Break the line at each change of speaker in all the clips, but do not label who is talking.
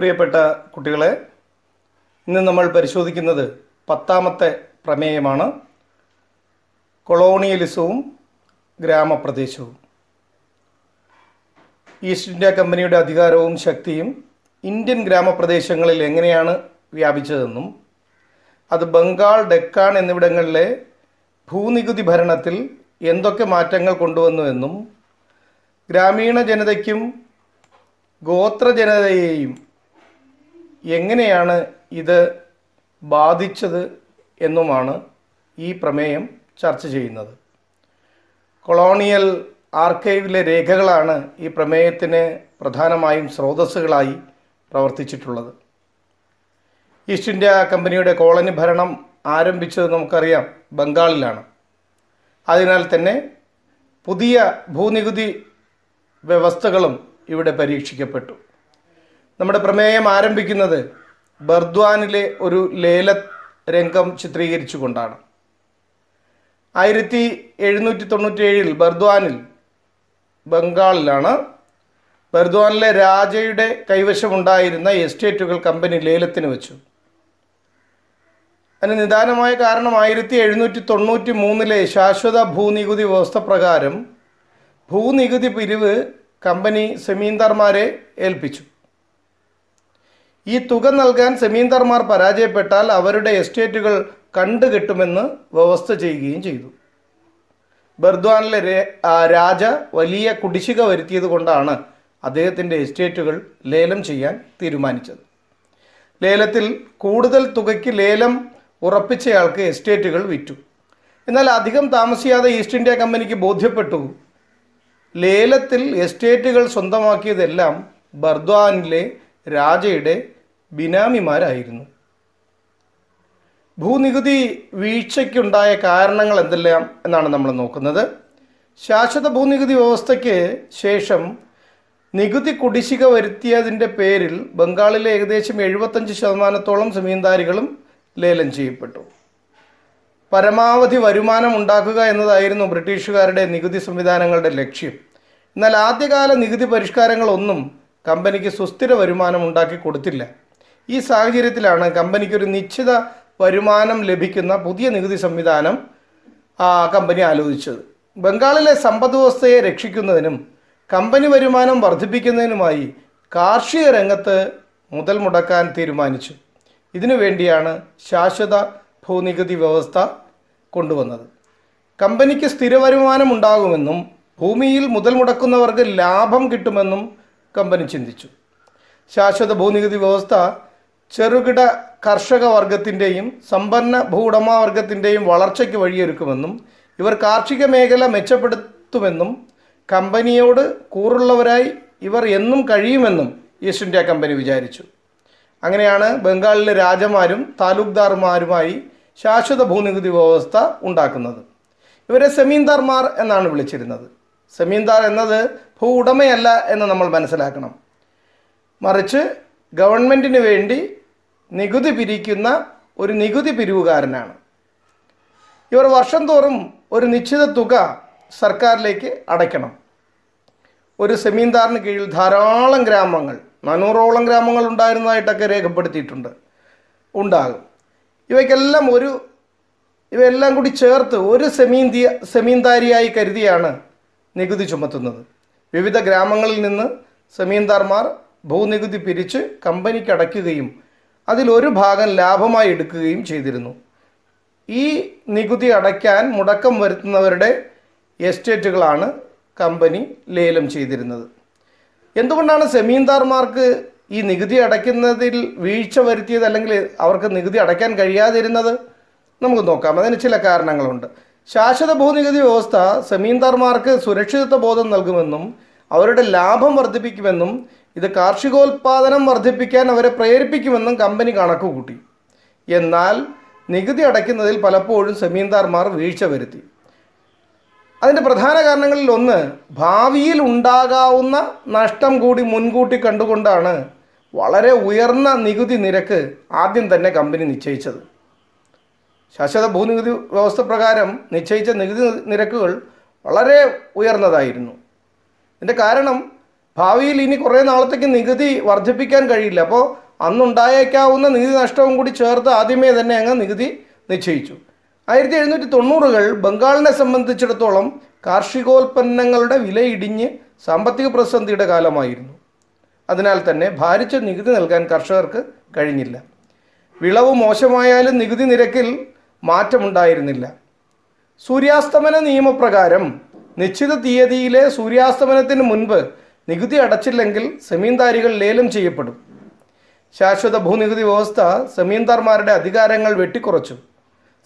പ്രിയപ്പെട്ട കുട്ടികളെ ഇന്ന് നമ്മൾ പരിശോധിക്കുന്നത് പത്താമത്തെ പ്രമേയമാണ് കൊളോണിയലിസവും ഗ്രാമപ്രദേശവും ഈസ്റ്റ് ഇന്ത്യ കമ്പനിയുടെ അധികാരവും ശക്തിയും ഇന്ത്യൻ ഗ്രാമപ്രദേശങ്ങളിൽ എങ്ങനെയാണ് വ്യാപിച്ചതെന്നും അത് ബംഗാൾ ഡെക്കാൻ എന്നിവിടങ്ങളിലെ ഭൂനികുതി ഭരണത്തിൽ എന്തൊക്കെ മാറ്റങ്ങൾ കൊണ്ടുവന്നുവെന്നും ഗ്രാമീണ ജനതയ്ക്കും ഗോത്ര ജനതയെയും എങ്ങനെയാണ് ഇത് ബാധിച്ചത് എന്നുമാണ് ഈ പ്രമേയം ചർച്ച ചെയ്യുന്നത് കൊളോണിയൽ ആർക്കൈവിലെ രേഖകളാണ് ഈ പ്രമേയത്തിന് പ്രധാനമായും സ്രോതസ്സുകളായി പ്രവർത്തിച്ചിട്ടുള്ളത് ഈസ്റ്റ് ഇന്ത്യ കമ്പനിയുടെ കോളനി ഭരണം ആരംഭിച്ചത് നമുക്കറിയാം ബംഗാളിലാണ് അതിനാൽ തന്നെ പുതിയ ഭൂനികുതി വ്യവസ്ഥകളും ഇവിടെ പരീക്ഷിക്കപ്പെട്ടു നമ്മുടെ പ്രമേയം ആരംഭിക്കുന്നത് ബർദ്വാനിലെ ഒരു ലേല രംഗം ചിത്രീകരിച്ചുകൊണ്ടാണ് ആയിരത്തി എഴുന്നൂറ്റി ബർദ്വാനിൽ ബംഗാളിലാണ് ബർദ്വാനിലെ രാജയുടെ കൈവശമുണ്ടായിരുന്ന എസ്റ്റേറ്റുകൾ കമ്പനി ലേലത്തിന് വെച്ചു അതിന് നിദാനമായ കാരണം ആയിരത്തി എഴുന്നൂറ്റി തൊണ്ണൂറ്റി മൂന്നിലെ ശാശ്വത ഭൂനികുതി വ്യവസ്ഥ പ്രകാരം ഭൂനികുതി പിരിവ് കമ്പനി സെമീന്ദാർമാരെ ഏൽപ്പിച്ചു ഈ തുക നൽകാൻ സെമീന്ദാർമാർ പരാജയപ്പെട്ടാൽ അവരുടെ എസ്റ്റേറ്റുകൾ കണ്ടുകെട്ടുമെന്ന് വ്യവസ്ഥ ചെയ്യുകയും ചെയ്തു ബർദ്വാനിലെ രാജ വലിയ കുടിശ്ശിക വരുത്തിയത് കൊണ്ടാണ് അദ്ദേഹത്തിൻ്റെ എസ്റ്റേറ്റുകൾ ലേലം ചെയ്യാൻ തീരുമാനിച്ചത് ലേലത്തിൽ കൂടുതൽ തുകയ്ക്ക് ലേലം ഉറപ്പിച്ചയാൾക്ക് എസ്റ്റേറ്റുകൾ വിറ്റു എന്നാൽ അധികം താമസിയാതെ ഈസ്റ്റ് ഇന്ത്യ കമ്പനിക്ക് ബോധ്യപ്പെട്ടു ലേലത്തിൽ എസ്റ്റേറ്റുകൾ സ്വന്തമാക്കിയതെല്ലാം ബർദ്വാനിലെ രാജയുടെ ബിനാമിമാരായിരുന്നു ഭൂനികുതി വീഴ്ചയ്ക്കുണ്ടായ കാരണങ്ങൾ എന്തെല്ലാം എന്നാണ് നമ്മൾ നോക്കുന്നത് ശാശ്വത ഭൂനികുതി വ്യവസ്ഥയ്ക്ക് ശേഷം നികുതി കുടിശ്ശിക വരുത്തിയതിൻ്റെ പേരിൽ ബംഗാളിലെ ഏകദേശം എഴുപത്തഞ്ച് ശതമാനത്തോളം സമീന്ദാരികളും ലേലം ചെയ്യപ്പെട്ടു പരമാവധി വരുമാനം ഉണ്ടാക്കുക എന്നതായിരുന്നു ബ്രിട്ടീഷുകാരുടെ നികുതി സംവിധാനങ്ങളുടെ ലക്ഷ്യം എന്നാൽ ആദ്യകാല നികുതി പരിഷ്കാരങ്ങളൊന്നും കമ്പനിക്ക് സുസ്ഥിര വരുമാനം ഉണ്ടാക്കി കൊടുത്തില്ല ഈ സാഹചര്യത്തിലാണ് കമ്പനിക്ക് ഒരു നിശ്ചിത വരുമാനം ലഭിക്കുന്ന പുതിയ നികുതി സംവിധാനം ആ കമ്പനി ആലോചിച്ചത് ബംഗാളിലെ സമ്പദ് വ്യവസ്ഥയെ രക്ഷിക്കുന്നതിനും കമ്പനി വരുമാനം വർദ്ധിപ്പിക്കുന്നതിനുമായി കാർഷിക രംഗത്ത് മുതൽ മുടക്കാൻ തീരുമാനിച്ചു ഇതിനു വേണ്ടിയാണ് ശാശ്വത ഭൂനികുതി വ്യവസ്ഥ കൊണ്ടുവന്നത് കമ്പനിക്ക് സ്ഥിര വരുമാനം ഉണ്ടാകുമെന്നും ഭൂമിയിൽ മുതൽ മുടക്കുന്നവർക്ക് ലാഭം കിട്ടുമെന്നും കമ്പനി ചിന്തിച്ചു ശാശ്വത ഭൂനികുതി വ്യവസ്ഥ ചെറുകിട കർഷക വർഗത്തിൻ്റെയും സമ്പന്ന ഭൂവുടമവർഗത്തിൻ്റെയും വളർച്ചയ്ക്ക് വഴിയൊരുക്കുമെന്നും ഇവർ കാർഷിക മേഖല മെച്ചപ്പെടുത്തുമെന്നും കമ്പനിയോട് കൂറുള്ളവരായി ഇവർ എന്നും കഴിയുമെന്നും ഈസ്റ്റ് ഇന്ത്യ കമ്പനി വിചാരിച്ചു അങ്ങനെയാണ് ബംഗാളിലെ രാജമാരും താലൂക്ക്ദാർമാരുമായി ശാശ്വത ഭൂനികുതി വ്യവസ്ഥ ഉണ്ടാക്കുന്നത് ഇവരെ സെമീന്ദാർമാർ എന്നാണ് വിളിച്ചിരുന്നത് സെമീന്ദാർ എന്നത് ഭൂ ഉടമയല്ല എന്ന് നമ്മൾ മനസ്സിലാക്കണം മറിച്ച് ഗവൺമെൻറ്റിന് വേണ്ടി നികുതി പിരിക്കുന്ന ഒരു നികുതി പിരിവുകാരനാണ് ഇവർ വർഷം തോറും ഒരു നിശ്ചിത തുക സർക്കാരിലേക്ക് അടയ്ക്കണം ഒരു സെമീന്ദാറിന് കീഴിൽ ധാരാളം ഗ്രാമങ്ങൾ നാനൂറോളം ഗ്രാമങ്ങൾ ഉണ്ടായിരുന്നതായിട്ടൊക്കെ രേഖപ്പെടുത്തിയിട്ടുണ്ട് ഉണ്ടാകും ഇവയ്ക്കെല്ലാം ഒരു ഇവയെല്ലാം കൂടി ചേർത്ത് ഒരു സെമീന്തി സെമീന്ദാരിയായി കരുതിയാണ് നികുതി ചുമത്തുന്നത് വിവിധ ഗ്രാമങ്ങളിൽ നിന്ന് സമീന്ദാർമാർ ഭൂനികുതി പിരിച്ച് കമ്പനിക്ക് അടയ്ക്കുകയും അതിലൊരു ഭാഗം ലാഭമായി എടുക്കുകയും ചെയ്തിരുന്നു ഈ നികുതി അടയ്ക്കാൻ മുടക്കം വരുത്തുന്നവരുടെ എസ്റ്റേറ്റുകളാണ് കമ്പനി ലേലം ചെയ്തിരുന്നത് എന്തുകൊണ്ടാണ് സെമീന്ദാർമാർക്ക് ഈ നികുതി അടയ്ക്കുന്നതിൽ വീഴ്ച വരുത്തിയത് അല്ലെങ്കിൽ അവർക്ക് നികുതി അടയ്ക്കാൻ കഴിയാതിരുന്നത് നമുക്ക് നോക്കാം അതിന് ചില കാരണങ്ങളുണ്ട് ശാശ്വത ഭൂനികുതി വ്യവസ്ഥ സെമീന്ദാർമാർക്ക് സുരക്ഷിതത്വ ബോധം നൽകുമെന്നും അവരുടെ ലാഭം വർദ്ധിപ്പിക്കുമെന്നും ഇത് കാർഷികോൽപാദനം വർദ്ധിപ്പിക്കാൻ അവരെ പ്രേരിപ്പിക്കുമെന്നും കമ്പനി കണക്കുകൂട്ടി എന്നാൽ നികുതി അടയ്ക്കുന്നതിൽ പലപ്പോഴും സെമീന്ദാർമാർ വീഴ്ച വരുത്തി അതിൻ്റെ പ്രധാന കാരണങ്ങളിൽ ഒന്ന് ഭാവിയിൽ ഉണ്ടാകാവുന്ന നഷ്ടം കൂടി മുൻകൂട്ടി കണ്ടുകൊണ്ടാണ് വളരെ ഉയർന്ന നികുതി നിരക്ക് ആദ്യം തന്നെ കമ്പനി നിശ്ചയിച്ചത് ശാശ്വത ഭൂനികുതി വ്യവസ്ഥ പ്രകാരം നിശ്ചയിച്ച നികുതി നിരക്കുകൾ വളരെ ഉയർന്നതായിരുന്നു ഇതിൻ്റെ കാരണം ഭാവിയിൽ ഇനി കുറേ നാളത്തേക്ക് നികുതി വർദ്ധിപ്പിക്കാൻ കഴിയില്ല അപ്പോൾ അന്നുണ്ടായേക്കാവുന്ന നികുതി നഷ്ടവും കൂടി ചേർത്ത് ആദ്യമേ തന്നെ അങ്ങ് നികുതി നിശ്ചയിച്ചു ആയിരത്തി എഴുന്നൂറ്റി തൊണ്ണൂറുകൾ ബംഗാളിനെ സംബന്ധിച്ചിടത്തോളം കാർഷികോൽപ്പന്നങ്ങളുടെ വില ഇടിഞ്ഞ് സാമ്പത്തിക പ്രതിസന്ധിയുടെ കാലമായിരുന്നു അതിനാൽ തന്നെ ഭാരിച്ച നികുതി നൽകാൻ കർഷകർക്ക് കഴിഞ്ഞില്ല വിളവ് മോശമായാലും നികുതി നിരക്കിൽ മാറ്റമുണ്ടായിരുന്നില്ല സൂര്യാസ്തമന നിയമപ്രകാരം നിശ്ചിത തീയതിയിലെ സൂര്യാസ്തമനത്തിന് മുൻപ് നികുതി അടച്ചില്ലെങ്കിൽ സെമീന്ദാരികൾ ലേലം ചെയ്യപ്പെടും ശാശ്വത ഭൂനികുതി വ്യവസ്ഥ സെമീന്ദാർമാരുടെ അധികാരങ്ങൾ വെട്ടിക്കുറച്ചു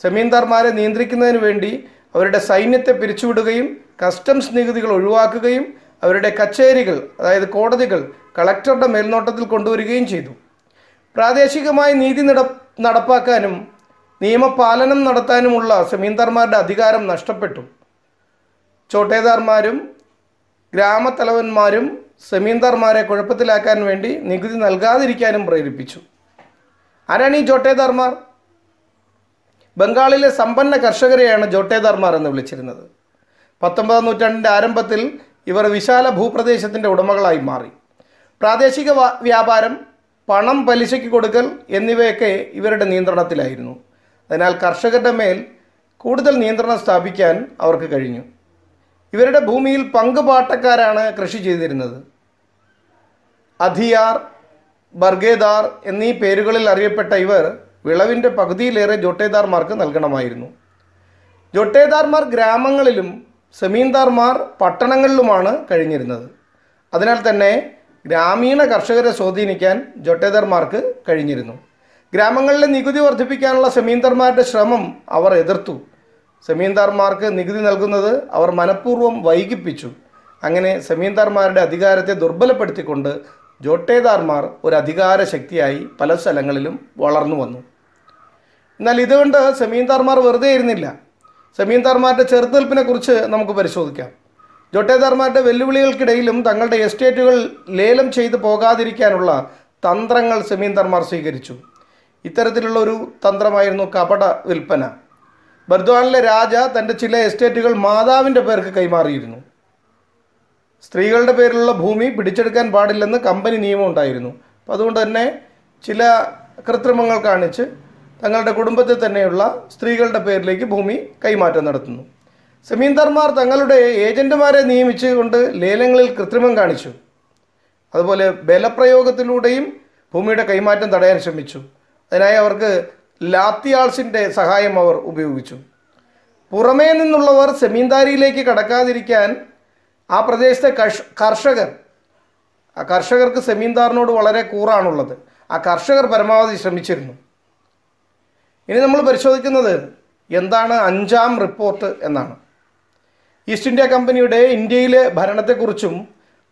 സെമീന്ദാർമാരെ നിയന്ത്രിക്കുന്നതിന് വേണ്ടി അവരുടെ സൈന്യത്തെ പിരിച്ചുവിടുകയും കസ്റ്റംസ് നികുതികൾ ഒഴിവാക്കുകയും അവരുടെ കച്ചേരികൾ അതായത് കോടതികൾ കളക്ടറുടെ മേൽനോട്ടത്തിൽ കൊണ്ടുവരികയും ചെയ്തു പ്രാദേശികമായി നീതി നടപ്പാക്കാനും നിയമപാലനം നടത്താനുമുള്ള സെമീന്ദാർമാരുടെ അധികാരം നഷ്ടപ്പെട്ടു ചോട്ടേദാർമാരും ഗ്രാമത്തലവന്മാരും സെമീന്ദാർമാരെ കുഴപ്പത്തിലാക്കാൻ വേണ്ടി നികുതി നൽകാതിരിക്കാനും പ്രേരിപ്പിച്ചു ആരാണ് ഈ ജോട്ടേദാർമാർ ബംഗാളിലെ സമ്പന്ന കർഷകരെയാണ് ജോട്ടേദാർമാർ എന്ന് വിളിച്ചിരുന്നത് പത്തൊമ്പതാം നൂറ്റാണ്ടിൻ്റെ ആരംഭത്തിൽ ഇവർ വിശാല ഭൂപ്രദേശത്തിൻ്റെ ഉടമകളായി മാറി പ്രാദേശിക വ്യാപാരം പണം പലിശയ്ക്ക് കൊടുക്കൽ എന്നിവയൊക്കെ ഇവരുടെ നിയന്ത്രണത്തിലായിരുന്നു അതിനാൽ കർഷകരുടെ മേൽ കൂടുതൽ നിയന്ത്രണം സ്ഥാപിക്കാൻ അവർക്ക് കഴിഞ്ഞു ഇവരുടെ ഭൂമിയിൽ പങ്കുപാട്ടക്കാരാണ് കൃഷി ചെയ്തിരുന്നത് അധിയാർ ബർഗേദാർ എന്നീ പേരുകളിൽ അറിയപ്പെട്ട ഇവർ വിളവിൻ്റെ പകുതിയിലേറെ ജോട്ടേദാർമാർക്ക് നൽകണമായിരുന്നു ജോട്ടേദാർമാർ ഗ്രാമങ്ങളിലും സെമീന്ദാർമാർ പട്ടണങ്ങളിലുമാണ് കഴിഞ്ഞിരുന്നത് അതിനാൽ തന്നെ ഗ്രാമീണ കർഷകരെ സ്വാധീനിക്കാൻ ജോട്ടേദാർമാർക്ക് കഴിഞ്ഞിരുന്നു ഗ്രാമങ്ങളിലെ നികുതി വർദ്ധിപ്പിക്കാനുള്ള സെമീന്ദർമാരുടെ ശ്രമം അവർ എതിർത്തു സെമീന്ദർമാർക്ക് നികുതി നൽകുന്നത് അവർ മനഃപൂർവ്വം വൈകിപ്പിച്ചു അങ്ങനെ സെമീന്ദർമാരുടെ അധികാരത്തെ ദുർബലപ്പെടുത്തിക്കൊണ്ട് ജോട്ടേദാർമാർ ഒരു അധികാര ശക്തിയായി പല സ്ഥലങ്ങളിലും വളർന്നു വന്നു എന്നാൽ ഇതുകൊണ്ട് സെമീന്ദർമാർ വെറുതെ ഇരുന്നില്ല സെമീന്ദാർമാരുടെ ചെറുത്തുനിൽപ്പിനെക്കുറിച്ച് നമുക്ക് പരിശോധിക്കാം ജോട്ടേദാർമാരുടെ വെല്ലുവിളികൾക്കിടയിലും തങ്ങളുടെ എസ്റ്റേറ്റുകൾ ലേലം ചെയ്തു പോകാതിരിക്കാനുള്ള തന്ത്രങ്ങൾ സെമീന്ദർമാർ സ്വീകരിച്ചു ഇത്തരത്തിലുള്ള ഒരു തന്ത്രമായിരുന്നു കപട വിൽപ്പന ബർദ്വാനിലെ രാജ തൻ്റെ ചില എസ്റ്റേറ്റുകൾ മാതാവിൻ്റെ പേർക്ക് കൈമാറിയിരുന്നു സ്ത്രീകളുടെ പേരിലുള്ള ഭൂമി പിടിച്ചെടുക്കാൻ പാടില്ലെന്ന് കമ്പനി നിയമം ഉണ്ടായിരുന്നു അപ്പോൾ അതുകൊണ്ട് തന്നെ ചില കൃത്രിമങ്ങൾ കാണിച്ച് തങ്ങളുടെ കുടുംബത്തിൽ തന്നെയുള്ള സ്ത്രീകളുടെ പേരിലേക്ക് ഭൂമി കൈമാറ്റം നടത്തുന്നു സെമീന്ദർമാർ തങ്ങളുടെ ഏജൻറ്റുമാരെ നിയമിച്ചുകൊണ്ട് ലേലങ്ങളിൽ കൃത്രിമം കാണിച്ചു അതുപോലെ ബലപ്രയോഗത്തിലൂടെയും ഭൂമിയുടെ കൈമാറ്റം തടയാൻ ശ്രമിച്ചു അതിനായി അവർക്ക് ലാത്തിയാൾസിൻ്റെ സഹായം അവർ ഉപയോഗിച്ചു പുറമേ നിന്നുള്ളവർ സെമീന്ദാരിയിലേക്ക് കടക്കാതിരിക്കാൻ ആ പ്രദേശത്തെ കർഷകർ ആ കർഷകർക്ക് സെമീന്ദാറിനോട് വളരെ കൂറാണുള്ളത് ആ കർഷകർ പരമാവധി ശ്രമിച്ചിരുന്നു ഇനി നമ്മൾ പരിശോധിക്കുന്നത് എന്താണ് അഞ്ചാം റിപ്പോർട്ട് എന്നാണ് ഈസ്റ്റ് ഇന്ത്യ കമ്പനിയുടെ ഇന്ത്യയിലെ ഭരണത്തെക്കുറിച്ചും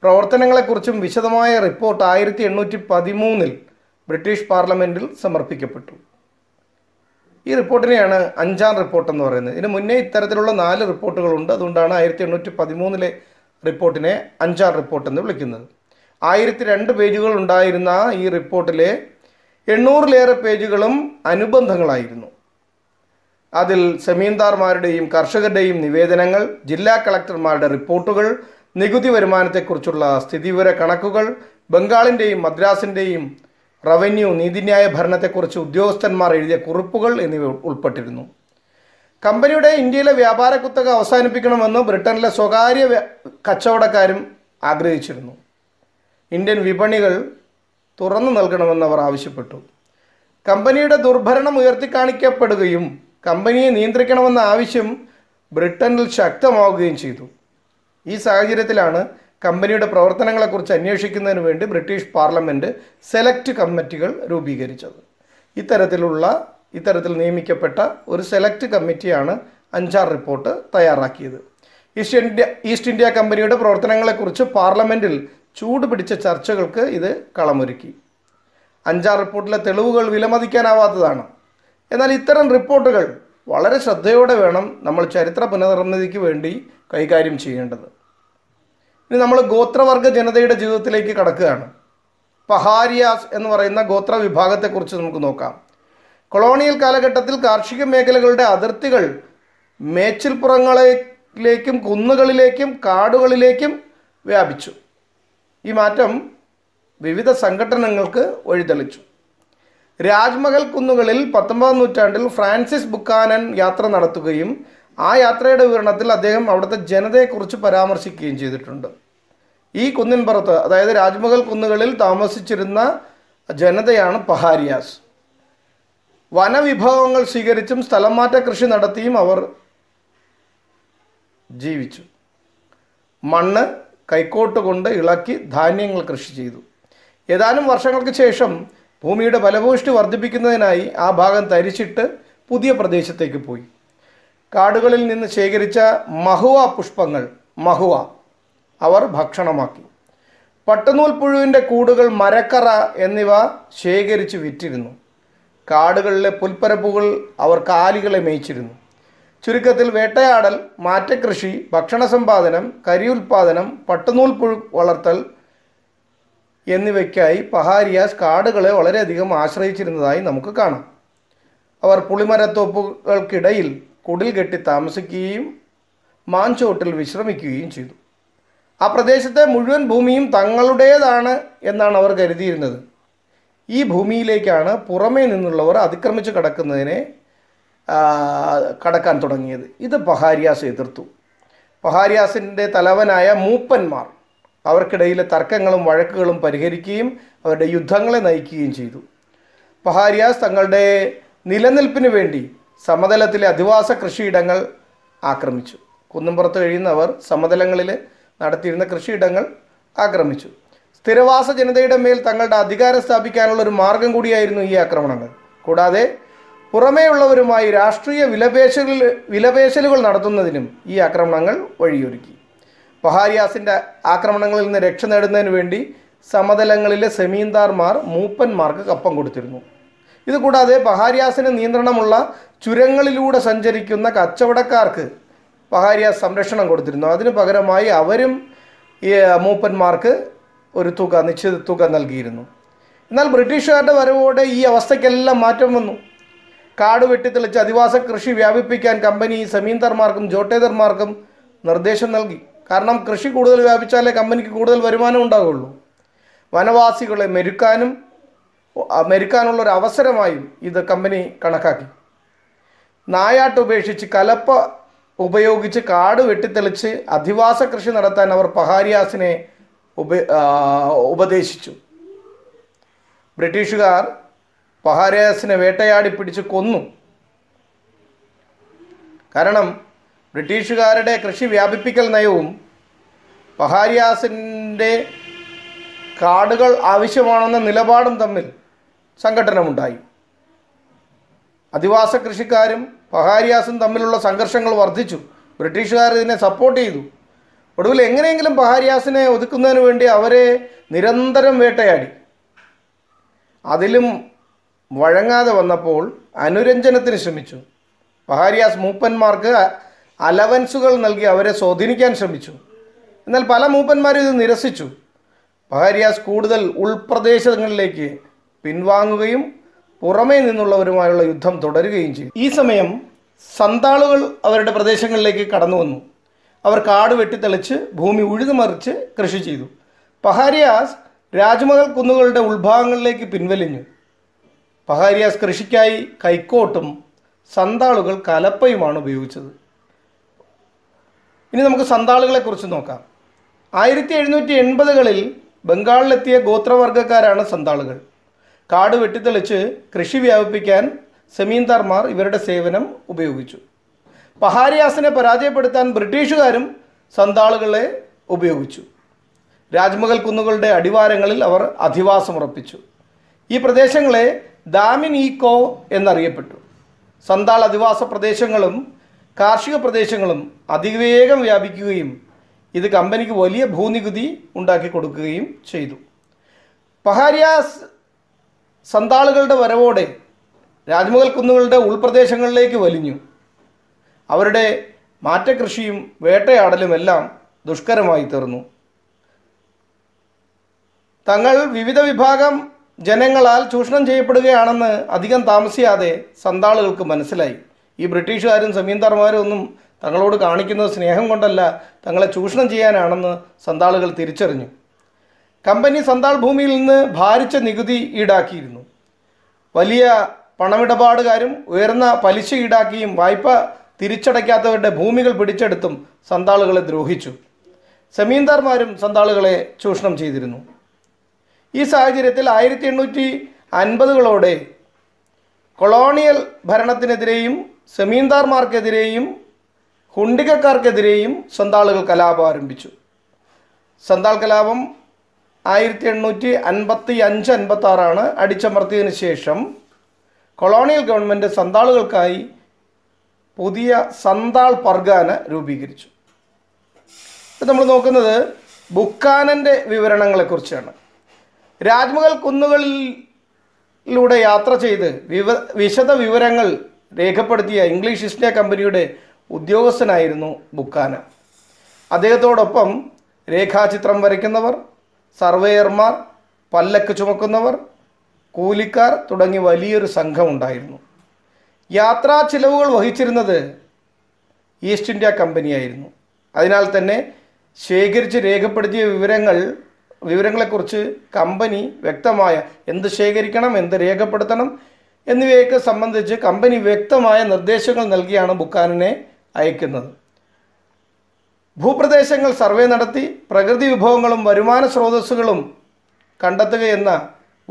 പ്രവർത്തനങ്ങളെക്കുറിച്ചും വിശദമായ റിപ്പോർട്ട് ആയിരത്തി എണ്ണൂറ്റി പതിമൂന്നിൽ ബ്രിട്ടീഷ് പാർലമെൻറ്റിൽ സമർപ്പിക്കപ്പെട്ടു ഈ റിപ്പോർട്ടിനെയാണ് അഞ്ചാം റിപ്പോർട്ട് എന്ന് പറയുന്നത് ഇതിന് മുന്നേ ഇത്തരത്തിലുള്ള നാല് റിപ്പോർട്ടുകളുണ്ട് അതുകൊണ്ടാണ് ആയിരത്തി എണ്ണൂറ്റി പതിമൂന്നിലെ റിപ്പോർട്ടിനെ അഞ്ചാം റിപ്പോർട്ട് എന്ന് വിളിക്കുന്നത് ആയിരത്തി രണ്ട് പേജുകൾ ഉണ്ടായിരുന്ന ഈ റിപ്പോർട്ടിലെ എണ്ണൂറിലേറെ പേജുകളും അനുബന്ധങ്ങളായിരുന്നു അതിൽ സെമീന്ദാർമാരുടെയും കർഷകരുടെയും നിവേദനങ്ങൾ ജില്ലാ കളക്ടർമാരുടെ റിപ്പോർട്ടുകൾ നികുതി വരുമാനത്തെക്കുറിച്ചുള്ള സ്ഥിതിവിവര കണക്കുകൾ ബംഗാളിൻ്റെയും മദ്രാസിൻ്റെയും റവന്യൂ നീതിന്യായ ഭരണത്തെക്കുറിച്ച് ഉദ്യോഗസ്ഥന്മാർ എഴുതിയ കുറിപ്പുകൾ എന്നിവ ഉൾപ്പെട്ടിരുന്നു കമ്പനിയുടെ ഇന്ത്യയിലെ വ്യാപാര കുത്തക അവസാനിപ്പിക്കണമെന്ന് ബ്രിട്ടനിലെ സ്വകാര്യ കച്ചവടക്കാരും ആഗ്രഹിച്ചിരുന്നു ഇന്ത്യൻ വിപണികൾ തുറന്നു നൽകണമെന്ന് അവർ ആവശ്യപ്പെട്ടു കമ്പനിയുടെ ദുർഭരണം ഉയർത്തിക്കാണിക്കപ്പെടുകയും കമ്പനിയെ നിയന്ത്രിക്കണമെന്ന ആവശ്യം ബ്രിട്ടനിൽ ശക്തമാവുകയും ചെയ്തു ഈ സാഹചര്യത്തിലാണ് കമ്പനിയുടെ പ്രവർത്തനങ്ങളെക്കുറിച്ച് അന്വേഷിക്കുന്നതിന് വേണ്ടി ബ്രിട്ടീഷ് പാർലമെൻറ്റ് സെലക്ട് കമ്മിറ്റികൾ രൂപീകരിച്ചത് ഇത്തരത്തിലുള്ള ഇത്തരത്തിൽ നിയമിക്കപ്പെട്ട ഒരു സെലക്ട് കമ്മിറ്റിയാണ് അഞ്ചാർ റിപ്പോർട്ട് തയ്യാറാക്കിയത് ഈസ്റ്റ് ഇന്ത്യ ഈസ്റ്റ് ഇന്ത്യ കമ്പനിയുടെ പ്രവർത്തനങ്ങളെക്കുറിച്ച് പാർലമെൻറ്റിൽ ചൂടുപിടിച്ച ചർച്ചകൾക്ക് ഇത് കളമൊരുക്കി അഞ്ചാർ റിപ്പോർട്ടിലെ തെളിവുകൾ വിലമതിക്കാനാവാത്തതാണ് എന്നാൽ ഇത്തരം റിപ്പോർട്ടുകൾ വളരെ ശ്രദ്ധയോടെ വേണം നമ്മൾ ചരിത്ര പുനർനിർമ്മിതിക്ക് വേണ്ടി കൈകാര്യം ചെയ്യേണ്ടത് ഇനി നമ്മൾ ഗോത്രവർഗ ജനതയുടെ ജീവിതത്തിലേക്ക് കടക്കുകയാണ് പഹാരിയാസ് എന്ന് പറയുന്ന ഗോത്ര വിഭാഗത്തെക്കുറിച്ച് നമുക്ക് നോക്കാം കൊളോണിയൽ കാലഘട്ടത്തിൽ കാർഷിക മേഖലകളുടെ അതിർത്തികൾ മേച്ചിൽപ്പുറങ്ങളിലേക്കും കുന്നുകളിലേക്കും കാടുകളിലേക്കും വ്യാപിച്ചു ഈ മാറ്റം വിവിധ സംഘടനകൾക്ക് വഴിതെളിച്ചു രാജ്മഹൽ കുന്നുകളിൽ പത്തൊമ്പതാം നൂറ്റാണ്ടിൽ ഫ്രാൻസിസ് ബുക്കാനൻ യാത്ര നടത്തുകയും ആ യാത്രയുടെ വിവരണത്തിൽ അദ്ദേഹം അവിടുത്തെ ജനതയെക്കുറിച്ച് പരാമർശിക്കുകയും ചെയ്തിട്ടുണ്ട് ഈ കുന്നിൻപുറത്ത് അതായത് രാജ്മഹൽ കുന്നുകളിൽ താമസിച്ചിരുന്ന ജനതയാണ് പഹാരിയാസ് വനവിഭവങ്ങൾ സ്വീകരിച്ചും സ്ഥലംമാറ്റ കൃഷി നടത്തിയും അവർ ജീവിച്ചു മണ്ണ് കൈക്കോട്ട് കൊണ്ട് ഇളക്കി ധാന്യങ്ങൾ കൃഷി ചെയ്തു ഏതാനും വർഷങ്ങൾക്ക് ശേഷം ഭൂമിയുടെ ഫലഭൂഷ്ടി വർദ്ധിപ്പിക്കുന്നതിനായി ആ ഭാഗം തരിച്ചിട്ട് പുതിയ പ്രദേശത്തേക്ക് പോയി കാടുകളിൽ നിന്ന് ശേഖരിച്ച മഹുവ പുഷ്പങ്ങൾ മഹുവ അവർ ഭക്ഷണമാക്കി പട്ടുനൂൽ പുഴുവിൻ്റെ കൂടുകൾ മരക്കറ എന്നിവ ശേഖരിച്ച് വിറ്റിരുന്നു കാടുകളിലെ പുൽപ്പരപ്പുകൾ അവർ കാലികളെ മേയിച്ചിരുന്നു ചുരുക്കത്തിൽ വേട്ടയാടൽ മാറ്റക്കൃഷി ഭക്ഷണ സമ്പാദനം കരി ഉൽപ്പാദനം പട്ടുനൂൽ പുഴു വളർത്തൽ എന്നിവയ്ക്കായി പഹാരിയാസ് കാടുകളെ വളരെയധികം ആശ്രയിച്ചിരുന്നതായി നമുക്ക് കാണാം അവർ പുളിമരത്തോപ്പുകൾക്കിടയിൽ കുടിൽ കെട്ടി താമസിക്കുകയും മാൻചോട്ടിൽ വിശ്രമിക്കുകയും ചെയ്തു ആ പ്രദേശത്തെ മുഴുവൻ ഭൂമിയും തങ്ങളുടേതാണ് എന്നാണ് അവർ കരുതിയിരുന്നത് ഈ ഭൂമിയിലേക്കാണ് പുറമേ നിന്നുള്ളവർ അതിക്രമിച്ച് കടക്കുന്നതിനെ കടക്കാൻ തുടങ്ങിയത് ഇത് പഹാരിയാസ് എതിർത്തു പഹാരിയാസിൻ്റെ തലവനായ മൂപ്പന്മാർ അവർക്കിടയിലെ തർക്കങ്ങളും വഴക്കുകളും പരിഹരിക്കുകയും അവരുടെ യുദ്ധങ്ങളെ നയിക്കുകയും ചെയ്തു പഹാരിയാസ് തങ്ങളുടെ നിലനിൽപ്പിന് വേണ്ടി സമതലത്തിലെ അധിവാസ കൃഷിയിടങ്ങൾ ആക്രമിച്ചു കുന്നുംപുറത്ത് കഴിയുന്നവർ സമതലങ്ങളിൽ നടത്തിയിരുന്ന കൃഷിയിടങ്ങൾ ആക്രമിച്ചു സ്ഥിരവാസ ജനതയുടെ മേൽ തങ്ങളുടെ അധികാരം സ്ഥാപിക്കാനുള്ള ഒരു മാർഗം കൂടിയായിരുന്നു ഈ ആക്രമണങ്ങൾ കൂടാതെ പുറമേയുള്ളവരുമായി രാഷ്ട്രീയ വിലപേശലിൽ വിലപേശലുകൾ നടത്തുന്നതിനും ഈ ആക്രമണങ്ങൾ വഴിയൊരുക്കി പഹാരിയാസിൻ്റെ ആക്രമണങ്ങളിൽ നിന്ന് രക്ഷ നേടുന്നതിന് വേണ്ടി സമതലങ്ങളിലെ സെമീന്ദാർമാർ മൂപ്പന്മാർക്ക് കപ്പം കൊടുത്തിരുന്നു ഇതുകൂടാതെ ബഹാരിയാസിന് നിയന്ത്രണമുള്ള ചുരങ്ങളിലൂടെ സഞ്ചരിക്കുന്ന കച്ചവടക്കാർക്ക് ബഹാരിയാസ് സംരക്ഷണം കൊടുത്തിരുന്നു അതിന് പകരമായി അവരും ഈ മൂപ്പന്മാർക്ക് ഒരു തുക നിശ്ചിത തുക നൽകിയിരുന്നു എന്നാൽ ബ്രിട്ടീഷുകാരുടെ വരവോടെ ഈ അവസ്ഥയ്ക്കെല്ലാം മാറ്റം വന്നു കാട് വെട്ടിത്തെളിച്ച് അധിവാസ കൃഷി വ്യാപിപ്പിക്കാൻ കമ്പനി സമീന്ദർമാർക്കും ജോട്ടേദർമാർക്കും നിർദ്ദേശം നൽകി കാരണം കൃഷി കൂടുതൽ വ്യാപിച്ചാലേ കമ്പനിക്ക് കൂടുതൽ വരുമാനം ഉണ്ടാകുള്ളൂ വനവാസികളെ മെരുക്കാനും മരിക്കാനുള്ള ഒരു അവസരമായും ഇത് കമ്പനി കണക്കാക്കി നായാട്ട് ഉപേക്ഷിച്ച് കലപ്പ ഉപയോഗിച്ച് കാട് വെട്ടിത്തെളിച്ച് അധിവാസ കൃഷി നടത്താൻ അവർ പഹാരിയാസിനെ ഉപ ഉപദേശിച്ചു ബ്രിട്ടീഷുകാർ പഹാരിയാസിനെ വേട്ടയാടി പിടിച്ച് കൊന്നു കാരണം ബ്രിട്ടീഷുകാരുടെ കൃഷി വ്യാപിപ്പിക്കൽ നയവും പഹാരിയാസിൻ്റെ കാടുകൾ ആവശ്യമാണെന്ന നിലപാടും തമ്മിൽ സംഘടനമുണ്ടായി അധിവാസ കൃഷിക്കാരും പഹാരിയാസും തമ്മിലുള്ള സംഘർഷങ്ങൾ വർദ്ധിച്ചു ബ്രിട്ടീഷുകാർ ഇതിനെ സപ്പോർട്ട് ചെയ്തു ഒടുവിൽ എങ്ങനെയെങ്കിലും പഹാരിയാസിനെ ഒതുക്കുന്നതിന് വേണ്ടി അവരെ നിരന്തരം വേട്ടയാടി അതിലും വഴങ്ങാതെ വന്നപ്പോൾ അനുരഞ്ജനത്തിന് ശ്രമിച്ചു പഹാരിയാസ് മൂപ്പന്മാർക്ക് അലവൻസുകൾ നൽകി അവരെ സ്വാധീനിക്കാൻ ശ്രമിച്ചു എന്നാൽ പല മൂപ്പന്മാരും ഇത് നിരസിച്ചു പഹാരിയാസ് കൂടുതൽ ഉൾപ്രദേശങ്ങളിലേക്ക് പിൻവാങ്ങുകയും പുറമേ നിന്നുള്ളവരുമായുള്ള യുദ്ധം തുടരുകയും ചെയ്തു ഈ സമയം സന്താളുകൾ അവരുടെ പ്രദേശങ്ങളിലേക്ക് കടന്നു വന്നു അവർ കാട് വെട്ടിത്തെളിച്ച് ഭൂമി ഉഴുതുമറിച്ച് കൃഷി ചെയ്തു പഹാരിയാസ് രാജ്മഹൽ കുന്നുകളുടെ ഉൾഭാഗങ്ങളിലേക്ക് പിൻവലിഞ്ഞു പഹാരിയാസ് കൃഷിക്കായി കൈക്കോട്ടും സന്താളുകൾ കലപ്പയുമാണ് ഉപയോഗിച്ചത് ഇനി നമുക്ക് സന്താളുകളെക്കുറിച്ച് നോക്കാം ആയിരത്തി എഴുന്നൂറ്റി എൺപതുകളിൽ ബംഗാളിലെത്തിയ ഗോത്രവർഗ്ഗക്കാരാണ് സന്താളുകൾ കാട് വെട്ടിത്തെളിച്ച് കൃഷി വ്യാപിപ്പിക്കാൻ സെമീന്ദാർമാർ ഇവരുടെ സേവനം ഉപയോഗിച്ചു പഹാരിയാസിനെ പരാജയപ്പെടുത്താൻ ബ്രിട്ടീഷുകാരും സന്താളുകളെ ഉപയോഗിച്ചു രാജ്മഹൽ കുന്നുകളുടെ അടിവാരങ്ങളിൽ അവർ ഉറപ്പിച്ചു ഈ പ്രദേശങ്ങളെ ദാമിൻ ഈക്കോ എന്നറിയപ്പെട്ടു സന്താൾ അധിവാസ പ്രദേശങ്ങളും കാർഷിക പ്രദേശങ്ങളും അതിവേഗം വ്യാപിക്കുകയും ഇത് കമ്പനിക്ക് വലിയ ഭൂനികുതി ഉണ്ടാക്കി കൊടുക്കുകയും ചെയ്തു പഹാരിയാസ് സന്താളുകളുടെ വരവോടെ രാജ്മഹൽ കുന്നുകളുടെ ഉൾപ്രദേശങ്ങളിലേക്ക് വലിഞ്ഞു അവരുടെ മാറ്റകൃഷിയും വേട്ടയാടലും എല്ലാം ദുഷ്കരമായി തീർന്നു തങ്ങൾ വിവിധ വിഭാഗം ജനങ്ങളാൽ ചൂഷണം ചെയ്യപ്പെടുകയാണെന്ന് അധികം താമസിയാതെ സന്താളുകൾക്ക് മനസ്സിലായി ഈ ബ്രിട്ടീഷുകാരും സമീന്ദാർമാരും ഒന്നും തങ്ങളോട് കാണിക്കുന്നത് സ്നേഹം കൊണ്ടല്ല തങ്ങളെ ചൂഷണം ചെയ്യാനാണെന്ന് സന്താളുകൾ തിരിച്ചറിഞ്ഞു കമ്പനി സന്താൾ ഭൂമിയിൽ നിന്ന് ഭാരിച്ച നികുതി ഈടാക്കിയിരുന്നു വലിയ പണമിടപാടുകാരും ഉയർന്ന പലിശ ഈടാക്കിയും വായ്പ തിരിച്ചടയ്ക്കാത്തവരുടെ ഭൂമികൾ പിടിച്ചെടുത്തും സന്താളുകളെ ദ്രോഹിച്ചു സെമീന്ദാർമാരും സന്താളുകളെ ചൂഷണം ചെയ്തിരുന്നു ഈ സാഹചര്യത്തിൽ ആയിരത്തി എണ്ണൂറ്റി അൻപതുകളോടെ കൊളോണിയൽ ഭരണത്തിനെതിരെയും സെമീന്ദാർമാർക്കെതിരെയും ഹുണ്ടികക്കാർക്കെതിരെയും സന്താളുകൾ കലാപം ആരംഭിച്ചു സന്താൾ കലാപം ആയിരത്തി എണ്ണൂറ്റി അൻപത്തി അഞ്ച് അൻപത്തി ആറാണ് അടിച്ചമർത്തിയതിന് ശേഷം കൊളോണിയൽ ഗവൺമെൻറ് സന്താളുകൾക്കായി പുതിയ സന്താൾ പർഗാന രൂപീകരിച്ചു ഇപ്പം നമ്മൾ നോക്കുന്നത് ബുക്കാനൻ്റെ വിവരണങ്ങളെക്കുറിച്ചാണ് രാജ്മഹൽ കുന്നുകളിലൂടെ യാത്ര ചെയ്ത് വിവ വിശദ വിവരങ്ങൾ രേഖപ്പെടുത്തിയ ഇംഗ്ലീഷ് ഈസ്റ്റ് ഇന്ത്യ കമ്പനിയുടെ ഉദ്യോഗസ്ഥനായിരുന്നു ബുക്കാന അദ്ദേഹത്തോടൊപ്പം രേഖാചിത്രം വരയ്ക്കുന്നവർ സർവേയർമാർ പല്ലക്ക് ചുമക്കുന്നവർ കൂലിക്കാർ തുടങ്ങി വലിയൊരു സംഘം ഉണ്ടായിരുന്നു യാത്രാ ചിലവുകൾ വഹിച്ചിരുന്നത് ഈസ്റ്റ് ഇന്ത്യ കമ്പനിയായിരുന്നു അതിനാൽ തന്നെ ശേഖരിച്ച് രേഖപ്പെടുത്തിയ വിവരങ്ങൾ വിവരങ്ങളെക്കുറിച്ച് കമ്പനി വ്യക്തമായ എന്ത് ശേഖരിക്കണം എന്ത് രേഖപ്പെടുത്തണം എന്നിവയൊക്കെ സംബന്ധിച്ച് കമ്പനി വ്യക്തമായ നിർദ്ദേശങ്ങൾ നൽകിയാണ് ബുക്കാനനെ അയക്കുന്നത് ഭൂപ്രദേശങ്ങൾ സർവേ നടത്തി പ്രകൃതി വിഭവങ്ങളും വരുമാന സ്രോതസ്സുകളും കണ്ടെത്തുകയെന്ന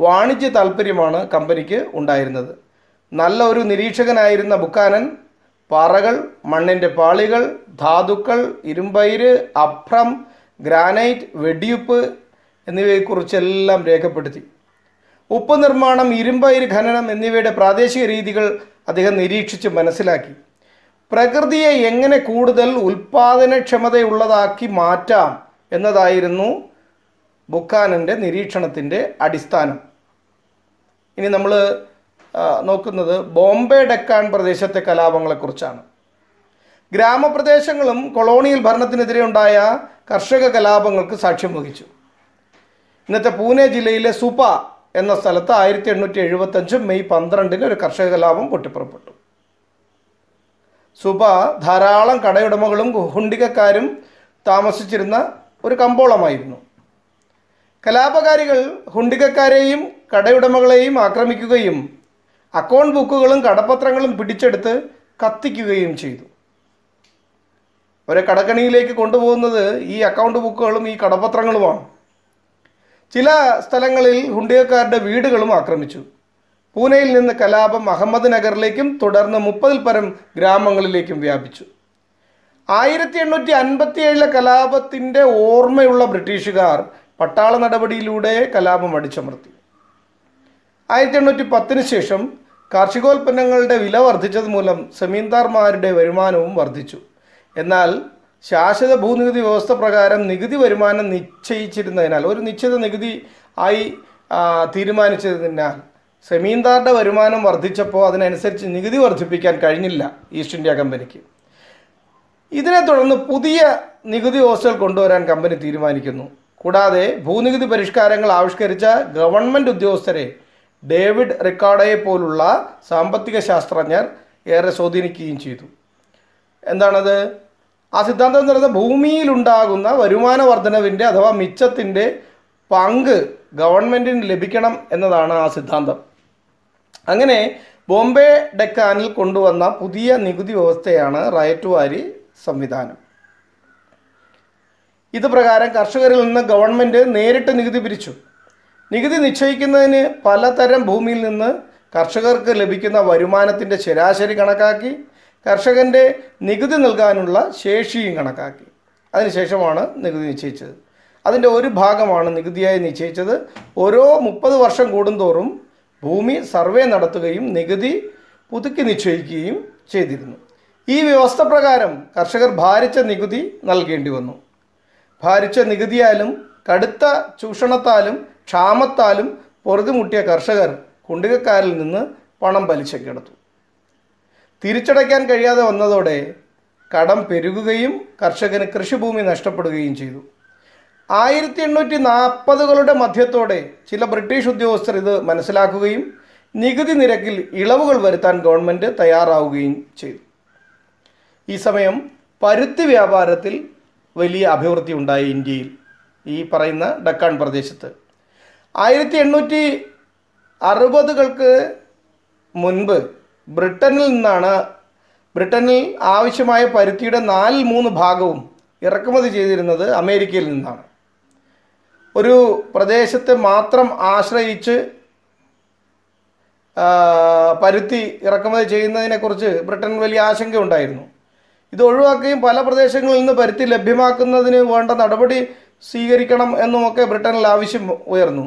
വാണിജ്യ താല്പര്യമാണ് കമ്പനിക്ക് ഉണ്ടായിരുന്നത് നല്ല ഒരു നിരീക്ഷകനായിരുന്ന ബുക്കാനൻ പാറകൾ മണ്ണിൻ്റെ പാളികൾ ധാതുക്കൾ ഇരുമ്പയിര് അഭ്രം ഗ്രാനൈറ്റ് വെടിയുപ്പ് എന്നിവയെക്കുറിച്ചെല്ലാം രേഖപ്പെടുത്തി ഉപ്പ് നിർമ്മാണം ഇരുമ്പയിര് ഖനനം എന്നിവയുടെ പ്രാദേശിക രീതികൾ അദ്ദേഹം നിരീക്ഷിച്ച് മനസ്സിലാക്കി പ്രകൃതിയെ എങ്ങനെ കൂടുതൽ ഉൽപാദനക്ഷമതയുള്ളതാക്കി മാറ്റാം എന്നതായിരുന്നു ബുക്കാനൻ്റെ നിരീക്ഷണത്തിൻ്റെ അടിസ്ഥാനം ഇനി നമ്മൾ നോക്കുന്നത് ബോംബെ ഡെക്കാൻ പ്രദേശത്തെ കലാപങ്ങളെക്കുറിച്ചാണ് ഗ്രാമപ്രദേശങ്ങളും കൊളോണിയൽ ഭരണത്തിനെതിരെ ഉണ്ടായ കർഷക കലാപങ്ങൾക്ക് സാക്ഷ്യം വഹിച്ചു ഇന്നത്തെ പൂനെ ജില്ലയിലെ സുപ എന്ന സ്ഥലത്ത് ആയിരത്തി എണ്ണൂറ്റി എഴുപത്തഞ്ച് മെയ് പന്ത്രണ്ടിന് ഒരു കർഷക കലാപം പൊട്ടിപ്പുറപ്പെട്ടു സുബ ധാരാളം കടയുടമകളും ഹുണ്ടികക്കാരും താമസിച്ചിരുന്ന ഒരു കമ്പോളമായിരുന്നു കലാപകാരികൾ ഹുണ്ടികക്കാരെയും കടയുടമകളെയും ആക്രമിക്കുകയും അക്കൗണ്ട് ബുക്കുകളും കടപ്പത്രങ്ങളും പിടിച്ചെടുത്ത് കത്തിക്കുകയും ചെയ്തു ഒരു കടക്കണിയിലേക്ക് കൊണ്ടുപോകുന്നത് ഈ അക്കൗണ്ട് ബുക്കുകളും ഈ കടപത്രങ്ങളുമാണ് ചില സ്ഥലങ്ങളിൽ ഹുണ്ടികക്കാരുടെ വീടുകളും ആക്രമിച്ചു പൂനെയിൽ നിന്ന് കലാപം അഹമ്മദ് നഗറിലേക്കും തുടർന്ന് മുപ്പതിൽ പരം ഗ്രാമങ്ങളിലേക്കും വ്യാപിച്ചു ആയിരത്തി എണ്ണൂറ്റി ഏഴിലെ കലാപത്തിൻ്റെ ഓർമ്മയുള്ള ബ്രിട്ടീഷുകാർ പട്ടാള നടപടിയിലൂടെ കലാപം അടിച്ചമർത്തി ആയിരത്തി എണ്ണൂറ്റി പത്തിന് ശേഷം കാർഷികോൽപ്പന്നങ്ങളുടെ വില വർദ്ധിച്ചത് മൂലം സമീന്ദാർമാരുടെ വരുമാനവും വർദ്ധിച്ചു എന്നാൽ ശാശ്വത ഭൂനികുതി വ്യവസ്ഥ പ്രകാരം നികുതി വരുമാനം നിശ്ചയിച്ചിരുന്നതിനാൽ ഒരു നിശ്ചിത നികുതി ആയി തീരുമാനിച്ചതിനാൽ സെമീന്ദാറുടെ വരുമാനം വർദ്ധിച്ചപ്പോൾ അതിനനുസരിച്ച് നികുതി വർദ്ധിപ്പിക്കാൻ കഴിഞ്ഞില്ല ഈസ്റ്റ് ഇന്ത്യ കമ്പനിക്ക് ഇതിനെ തുടർന്ന് പുതിയ നികുതി ഹോസ്റ്റൽ കൊണ്ടുവരാൻ കമ്പനി തീരുമാനിക്കുന്നു കൂടാതെ ഭൂനികുതി പരിഷ്കാരങ്ങൾ ആവിഷ്കരിച്ച ഗവൺമെൻറ് ഉദ്യോഗസ്ഥരെ ഡേവിഡ് റിക്കാർഡയെ പോലുള്ള സാമ്പത്തിക ശാസ്ത്രജ്ഞർ ഏറെ സ്വാധീനിക്കുകയും ചെയ്തു എന്താണത് ആ സിദ്ധാന്തം എന്ന് പറയുന്നത് ഭൂമിയിലുണ്ടാകുന്ന വരുമാന വർധനവിൻ്റെ അഥവാ മിച്ചത്തിൻ്റെ പങ്ക് ഗവൺമെൻറ്റിന് ലഭിക്കണം എന്നതാണ് ആ സിദ്ധാന്തം അങ്ങനെ ബോംബെ ഡെക്കാനിൽ കൊണ്ടുവന്ന പുതിയ നികുതി വ്യവസ്ഥയാണ് റയറ്റുവാരി സംവിധാനം ഇത് പ്രകാരം കർഷകരിൽ നിന്ന് ഗവൺമെൻറ് നേരിട്ട് നികുതി പിരിച്ചു നികുതി നിശ്ചയിക്കുന്നതിന് പലതരം ഭൂമിയിൽ നിന്ന് കർഷകർക്ക് ലഭിക്കുന്ന വരുമാനത്തിൻ്റെ ശരാശരി കണക്കാക്കി കർഷകൻ്റെ നികുതി നൽകാനുള്ള ശേഷിയും കണക്കാക്കി അതിനുശേഷമാണ് നികുതി നിശ്ചയിച്ചത് അതിൻ്റെ ഒരു ഭാഗമാണ് നികുതിയായി നിശ്ചയിച്ചത് ഓരോ മുപ്പത് വർഷം കൂടുന്തോറും ഭൂമി സർവേ നടത്തുകയും നികുതി പുതുക്കി നിശ്ചയിക്കുകയും ചെയ്തിരുന്നു ഈ വ്യവസ്ഥ പ്രകാരം കർഷകർ ഭാരിച്ച നികുതി നൽകേണ്ടി വന്നു ഭാരിച്ച നികുതിയാലും കടുത്ത ചൂഷണത്താലും ക്ഷാമത്താലും പൊറുതുമുട്ടിയ കർഷകർ കുണ്ടികക്കാരിൽ നിന്ന് പണം പലിശക്കെടുത്തു തിരിച്ചടയ്ക്കാൻ കഴിയാതെ വന്നതോടെ കടം പെരുകുകയും കർഷകന് കൃഷിഭൂമി നഷ്ടപ്പെടുകയും ചെയ്തു ആയിരത്തി എണ്ണൂറ്റി നാൽപ്പതുകളുടെ മധ്യത്തോടെ ചില ബ്രിട്ടീഷ് ഉദ്യോഗസ്ഥർ ഇത് മനസ്സിലാക്കുകയും നികുതി നിരക്കിൽ ഇളവുകൾ വരുത്താൻ ഗവൺമെൻറ് തയ്യാറാവുകയും ചെയ്തു ഈ സമയം പരുത്തി വ്യാപാരത്തിൽ വലിയ അഭിവൃദ്ധി ഉണ്ടായി ഇന്ത്യയിൽ ഈ പറയുന്ന ഡക്കാൺ പ്രദേശത്ത് ആയിരത്തി എണ്ണൂറ്റി അറുപതുകൾക്ക് മുൻപ് ബ്രിട്ടനിൽ നിന്നാണ് ബ്രിട്ടനിൽ ആവശ്യമായ പരുത്തിയുടെ നാലിൽ മൂന്ന് ഭാഗവും ഇറക്കുമതി ചെയ്തിരുന്നത് അമേരിക്കയിൽ നിന്നാണ് ഒരു പ്രദേശത്തെ മാത്രം ആശ്രയിച്ച് പരുത്തി ഇറക്കുമതി ചെയ്യുന്നതിനെക്കുറിച്ച് ബ്രിട്ടൻ വലിയ ആശങ്ക ഉണ്ടായിരുന്നു ഇത് ഒഴിവാക്കുകയും പല പ്രദേശങ്ങളിൽ നിന്ന് പരുത്തി ലഭ്യമാക്കുന്നതിന് വേണ്ട നടപടി സ്വീകരിക്കണം എന്നുമൊക്കെ ബ്രിട്ടനിൽ ആവശ്യം ഉയർന്നു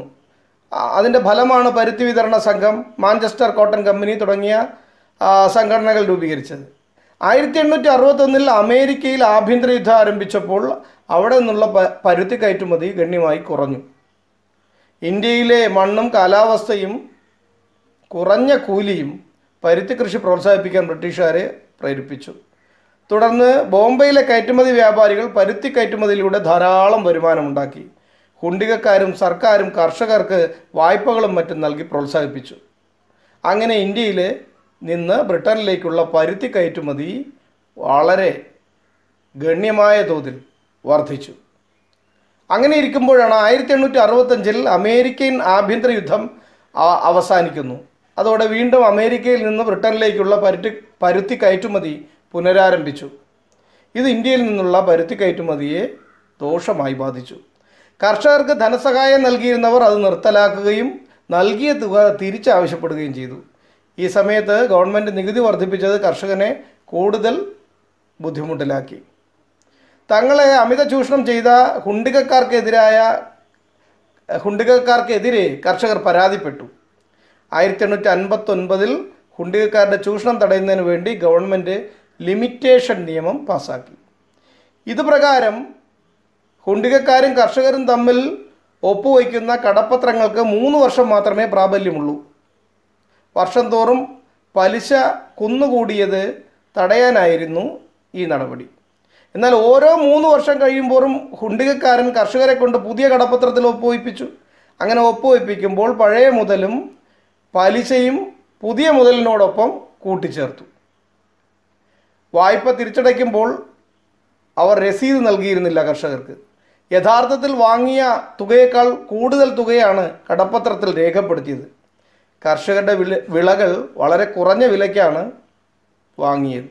അതിൻ്റെ ഫലമാണ് പരുത്തി വിതരണ സംഘം മാഞ്ചസ്റ്റർ കോട്ടൺ കമ്പനി തുടങ്ങിയ സംഘടനകൾ രൂപീകരിച്ചത് ആയിരത്തി എണ്ണൂറ്റി അറുപത്തൊന്നിൽ അമേരിക്കയിൽ ആഭ്യന്തര യുദ്ധം ആരംഭിച്ചപ്പോൾ അവിടെ നിന്നുള്ള പരുത്തി കയറ്റുമതി ഗണ്യമായി കുറഞ്ഞു ഇന്ത്യയിലെ മണ്ണും കാലാവസ്ഥയും കുറഞ്ഞ കൂലിയും പരുത്തി കൃഷി പ്രോത്സാഹിപ്പിക്കാൻ ബ്രിട്ടീഷുകാരെ പ്രേരിപ്പിച്ചു തുടർന്ന് ബോംബെയിലെ കയറ്റുമതി വ്യാപാരികൾ പരുത്തി കയറ്റുമതിയിലൂടെ ധാരാളം വരുമാനമുണ്ടാക്കി കുണ്ടികക്കാരും സർക്കാരും കർഷകർക്ക് വായ്പകളും മറ്റും നൽകി പ്രോത്സാഹിപ്പിച്ചു അങ്ങനെ ഇന്ത്യയിലെ നിന്ന് ബ്രിട്ടനിലേക്കുള്ള പരുത്തി കയറ്റുമതി വളരെ ഗണ്യമായ തോതിൽ വർദ്ധിച്ചു അങ്ങനെ ഇരിക്കുമ്പോഴാണ് ആയിരത്തി എണ്ണൂറ്റി അറുപത്തഞ്ചിൽ അമേരിക്കൻ ആഭ്യന്തര യുദ്ധം അവസാനിക്കുന്നു അതോടെ വീണ്ടും അമേരിക്കയിൽ നിന്ന് ബ്രിട്ടനിലേക്കുള്ള പരുത്തി പരുത്തി കയറ്റുമതി പുനരാരംഭിച്ചു ഇത് ഇന്ത്യയിൽ നിന്നുള്ള പരുത്തി കയറ്റുമതിയെ ദോഷമായി ബാധിച്ചു കർഷകർക്ക് ധനസഹായം നൽകിയിരുന്നവർ അത് നിർത്തലാക്കുകയും നൽകിയ തുക തിരിച്ചാവശ്യപ്പെടുകയും ചെയ്തു ഈ സമയത്ത് ഗവൺമെൻറ് നികുതി വർദ്ധിപ്പിച്ചത് കർഷകനെ കൂടുതൽ ബുദ്ധിമുട്ടിലാക്കി തങ്ങളെ അമിത ചൂഷണം ചെയ്ത ഹുണ്ടികക്കാർക്കെതിരായ ഹുണ്ടികക്കാർക്കെതിരെ കർഷകർ പരാതിപ്പെട്ടു ആയിരത്തി എണ്ണൂറ്റി അൻപത്തൊൻപതിൽ ഹുണ്ടികക്കാരുടെ ചൂഷണം തടയുന്നതിന് വേണ്ടി ഗവൺമെൻറ് ലിമിറ്റേഷൻ നിയമം പാസാക്കി ഇതുപ്രകാരം ഹുണ്ടികക്കാരും കർഷകരും തമ്മിൽ ഒപ്പുവയ്ക്കുന്ന കടപ്പത്രങ്ങൾക്ക് മൂന്ന് വർഷം മാത്രമേ പ്രാബല്യമുള്ളൂ വർഷം തോറും പലിശ കുന്നുകൂടിയത് തടയാനായിരുന്നു ഈ നടപടി എന്നാൽ ഓരോ മൂന്ന് വർഷം കഴിയുമ്പോഴും ഹുണ്ടികക്കാരൻ കർഷകരെ കൊണ്ട് പുതിയ കടപ്പത്രത്തിൽ ഒപ്പുവയ്പ്പിച്ചു അങ്ങനെ ഒപ്പുവയ്പ്പിക്കുമ്പോൾ പഴയ മുതലും പലിശയും പുതിയ മുതലിനോടൊപ്പം കൂട്ടിച്ചേർത്തു വായ്പ തിരിച്ചടയ്ക്കുമ്പോൾ അവർ രസീത് നൽകിയിരുന്നില്ല കർഷകർക്ക് യഥാർത്ഥത്തിൽ വാങ്ങിയ തുകയേക്കാൾ കൂടുതൽ തുകയാണ് കടപ്പത്രത്തിൽ രേഖപ്പെടുത്തിയത് കർഷകരുടെ വിളകൾ വളരെ കുറഞ്ഞ വിലയ്ക്കാണ് വാങ്ങിയത്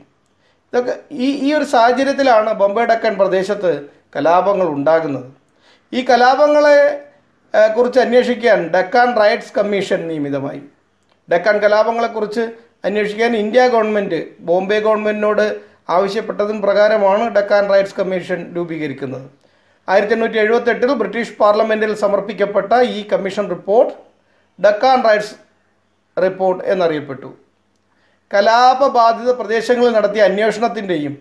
ഇതൊക്കെ ഈ ഈ ഒരു സാഹചര്യത്തിലാണ് ബോംബെ ഡക്കൻ പ്രദേശത്ത് കലാപങ്ങൾ ഉണ്ടാകുന്നത് ഈ കലാപങ്ങളെ കുറിച്ച് അന്വേഷിക്കാൻ ഡക്കാൻ റൈറ്റ്സ് കമ്മീഷൻ നിയമിതമായി ഡക്കാൻ കലാപങ്ങളെക്കുറിച്ച് അന്വേഷിക്കാൻ ഇന്ത്യ ഗവൺമെൻറ് ബോംബെ ഗവൺമെൻറ്റിനോട് ആവശ്യപ്പെട്ടതിന് പ്രകാരമാണ് ഡക്കാൻ റൈറ്റ്സ് കമ്മീഷൻ രൂപീകരിക്കുന്നത് ആയിരത്തി എണ്ണൂറ്റി എഴുപത്തെട്ടിൽ ബ്രിട്ടീഷ് പാർലമെൻറ്റിൽ സമർപ്പിക്കപ്പെട്ട ഈ commission report Deccan riots report എന്നറിയപ്പെട്ടു കലാപബാധിത പ്രദേശങ്ങളിൽ നടത്തിയ അന്വേഷണത്തിൻ്റെയും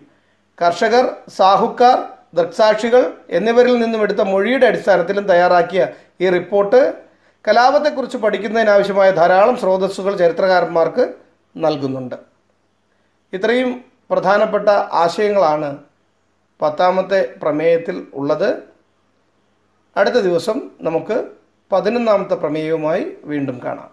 കർഷകർ സാഹുക്കാർ ദൃക്സാക്ഷികൾ എന്നിവരിൽ നിന്നും എടുത്ത മൊഴിയുടെ അടിസ്ഥാനത്തിലും തയ്യാറാക്കിയ ഈ റിപ്പോർട്ട് കലാപത്തെക്കുറിച്ച് പഠിക്കുന്നതിനാവശ്യമായ ധാരാളം സ്രോതസ്സുകൾ ചരിത്രകാരന്മാർക്ക് നൽകുന്നുണ്ട് ഇത്രയും പ്രധാനപ്പെട്ട ആശയങ്ങളാണ് പത്താമത്തെ പ്രമേയത്തിൽ ഉള്ളത് അടുത്ത ദിവസം നമുക്ക് പതിനൊന്നാമത്തെ പ്രമേയവുമായി വീണ്ടും കാണാം